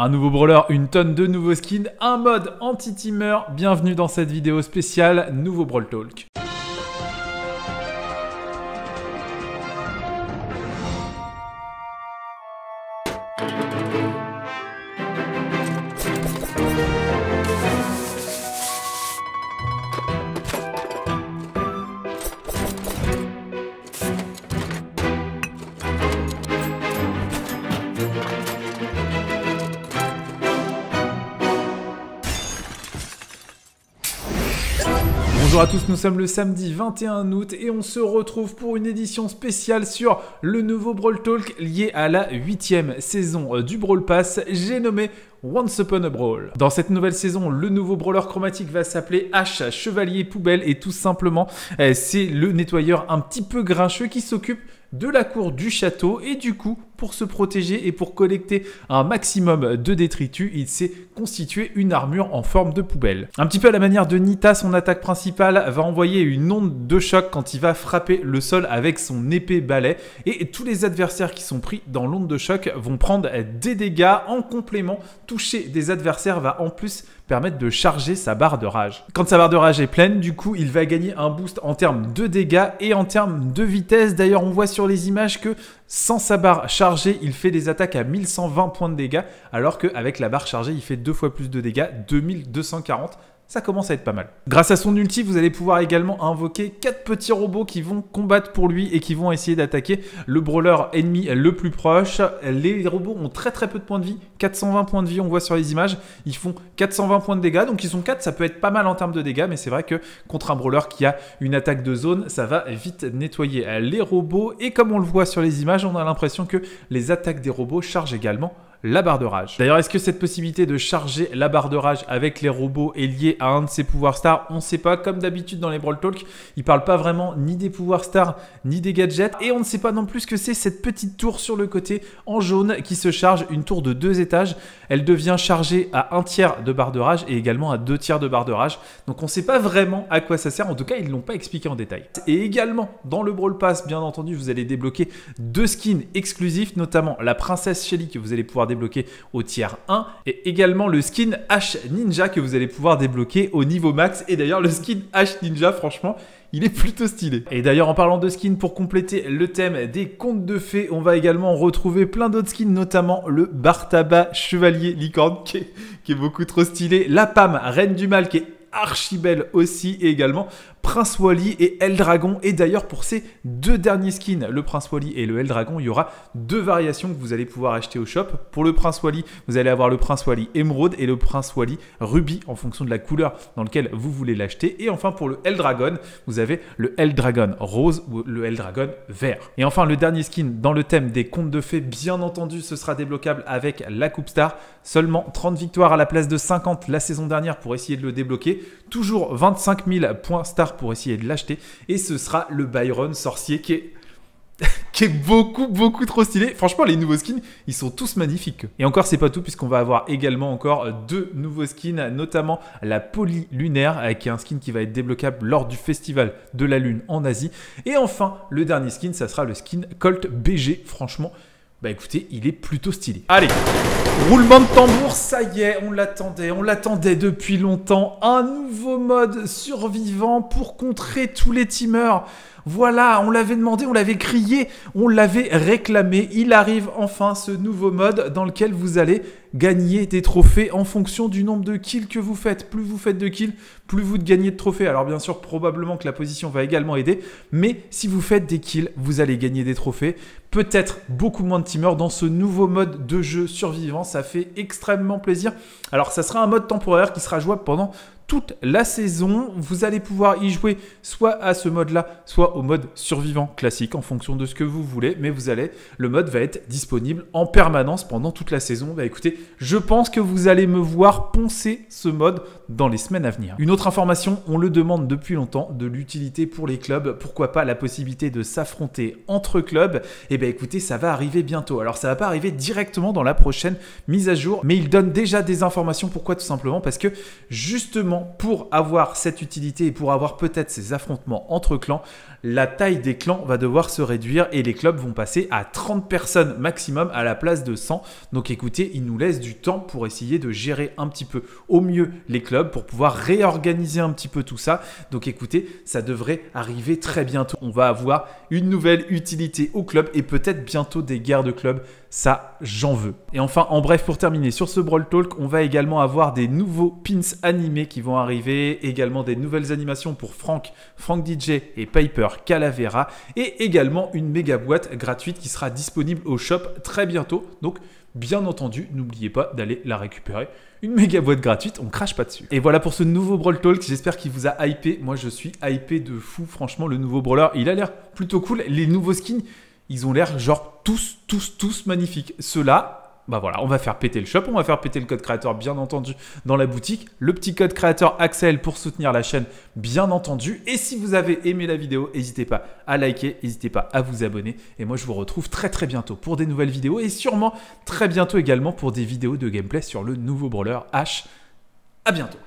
Un nouveau brawler, une tonne de nouveaux skins, un mode anti-teamer. Bienvenue dans cette vidéo spéciale Nouveau Brawl Talk. Bonjour à tous, nous sommes le samedi 21 août et on se retrouve pour une édition spéciale sur le nouveau Brawl Talk lié à la huitième saison euh, du Brawl Pass. J'ai nommé Once Upon a Brawl. Dans cette nouvelle saison, le nouveau brawler chromatique va s'appeler H Chevalier Poubelle et tout simplement, euh, c'est le nettoyeur un petit peu grincheux qui s'occupe de la cour du château et du coup, pour se protéger et pour collecter un maximum de détritus, il s'est constitué une armure en forme de poubelle. Un petit peu à la manière de Nita, son attaque principale va envoyer une onde de choc quand il va frapper le sol avec son épée balai et tous les adversaires qui sont pris dans l'onde de choc vont prendre des dégâts en complément. Toucher des adversaires va en plus permettre de charger sa barre de rage. Quand sa barre de rage est pleine, du coup, il va gagner un boost en termes de dégâts et en termes de vitesse. D'ailleurs, on voit sur les images que sans sa barre chargée, il fait des attaques à 1120 points de dégâts, alors qu'avec la barre chargée, il fait deux fois plus de dégâts, 2240 ça commence à être pas mal. Grâce à son ulti, vous allez pouvoir également invoquer quatre petits robots qui vont combattre pour lui et qui vont essayer d'attaquer le brawler ennemi le plus proche. Les robots ont très très peu de points de vie, 420 points de vie, on voit sur les images, ils font 420 points de dégâts, donc ils sont 4, ça peut être pas mal en termes de dégâts, mais c'est vrai que contre un brawler qui a une attaque de zone, ça va vite nettoyer les robots, et comme on le voit sur les images, on a l'impression que les attaques des robots chargent également la barre de rage. D'ailleurs, est-ce que cette possibilité de charger la barre de rage avec les robots est liée à un de ces pouvoirs stars On ne sait pas. Comme d'habitude dans les Brawl Talk, ils parlent pas vraiment ni des pouvoirs stars ni des gadgets. Et on ne sait pas non plus ce que c'est cette petite tour sur le côté en jaune qui se charge, une tour de deux étages. Elle devient chargée à un tiers de barre de rage et également à deux tiers de barre de rage. Donc on ne sait pas vraiment à quoi ça sert. En tout cas, ils ne l'ont pas expliqué en détail. Et également, dans le Brawl Pass, bien entendu, vous allez débloquer deux skins exclusifs, notamment la princesse Shelly que vous allez pouvoir débloquer au tiers 1 et également le skin H Ninja que vous allez pouvoir débloquer au niveau max. Et d'ailleurs, le skin H Ninja, franchement, il est plutôt stylé. Et d'ailleurs, en parlant de skins, pour compléter le thème des contes de fées, on va également retrouver plein d'autres skins, notamment le Bartaba Chevalier Licorne qui est, qui est beaucoup trop stylé, la Pam Reine du Mal qui est archi belle aussi et également Prince Wally et Eldragon. Et d'ailleurs, pour ces deux derniers skins, le Prince Wally et le Eldragon, il y aura deux variations que vous allez pouvoir acheter au shop. Pour le Prince Wally, vous allez avoir le Prince Wally émeraude et le Prince Wally Ruby en fonction de la couleur dans laquelle vous voulez l'acheter. Et enfin, pour le Eldragon, vous avez le Eldragon rose ou le Eldragon vert. Et enfin, le dernier skin dans le thème des contes de fées, bien entendu, ce sera débloquable avec la Coupe Star. Seulement 30 victoires à la place de 50 la saison dernière pour essayer de le débloquer. Toujours 25 000 points Star pour essayer de l'acheter. Et ce sera le Byron sorcier qui est qui est beaucoup beaucoup trop stylé. Franchement, les nouveaux skins, ils sont tous magnifiques. Et encore, c'est pas tout puisqu'on va avoir également encore deux nouveaux skins, notamment la polylunaire, euh, qui est un skin qui va être débloquable lors du festival de la lune en Asie. Et enfin, le dernier skin, ça sera le skin Colt BG. Franchement, bah écoutez, il est plutôt stylé. Allez, roulement de tambour, ça y est, on l'attendait, on l'attendait depuis longtemps. Un nouveau mode survivant pour contrer tous les teamers. Voilà, on l'avait demandé, on l'avait crié, on l'avait réclamé. Il arrive enfin ce nouveau mode dans lequel vous allez gagner des trophées en fonction du nombre de kills que vous faites. Plus vous faites de kills, plus vous gagnez de trophées. Alors bien sûr, probablement que la position va également aider, mais si vous faites des kills, vous allez gagner des trophées. Peut-être beaucoup moins de timers dans ce nouveau mode de jeu survivant. Ça fait extrêmement plaisir. Alors ça sera un mode temporaire qui sera jouable pendant toute la saison. Vous allez pouvoir y jouer soit à ce mode-là, soit au mode survivant classique en fonction de ce que vous voulez. Mais vous allez, le mode va être disponible en permanence pendant toute la saison. Bah écoutez, je pense que vous allez me voir poncer ce mode dans les semaines à venir. Une autre information, on le demande depuis longtemps, de l'utilité pour les clubs, pourquoi pas la possibilité de s'affronter entre clubs, et eh bien écoutez, ça va arriver bientôt. Alors ça va pas arriver directement dans la prochaine mise à jour, mais il donne déjà des informations, pourquoi tout simplement Parce que justement, pour avoir cette utilité et pour avoir peut-être ces affrontements entre clans, la taille des clans va devoir se réduire et les clubs vont passer à 30 personnes maximum à la place de 100. Donc écoutez, il nous laisse du temps pour essayer de gérer un petit peu au mieux les clubs pour pouvoir réorganiser un petit peu tout ça. Donc écoutez, ça devrait arriver très bientôt. On va avoir une nouvelle utilité au club et peut-être bientôt des guerres de club. Ça, j'en veux. Et enfin, en bref, pour terminer sur ce Brawl Talk, on va également avoir des nouveaux pins animés qui vont arriver, également des nouvelles animations pour Franck, Frank DJ et Piper Calavera, et également une méga boîte gratuite qui sera disponible au shop très bientôt. Donc Bien entendu, n'oubliez pas d'aller la récupérer. Une méga boîte gratuite, on crache pas dessus. Et voilà pour ce nouveau Brawl Talk, j'espère qu'il vous a hypé. Moi je suis hypé de fou, franchement, le nouveau Brawler, il a l'air plutôt cool. Les nouveaux skins, ils ont l'air genre tous, tous, tous magnifiques. Ceux-là, bah voilà, on va faire péter le shop, on va faire péter le code créateur, bien entendu, dans la boutique. Le petit code créateur Axel pour soutenir la chaîne, bien entendu. Et si vous avez aimé la vidéo, n'hésitez pas à liker, n'hésitez pas à vous abonner. Et moi, je vous retrouve très très bientôt pour des nouvelles vidéos et sûrement très bientôt également pour des vidéos de gameplay sur le nouveau brawler H. À bientôt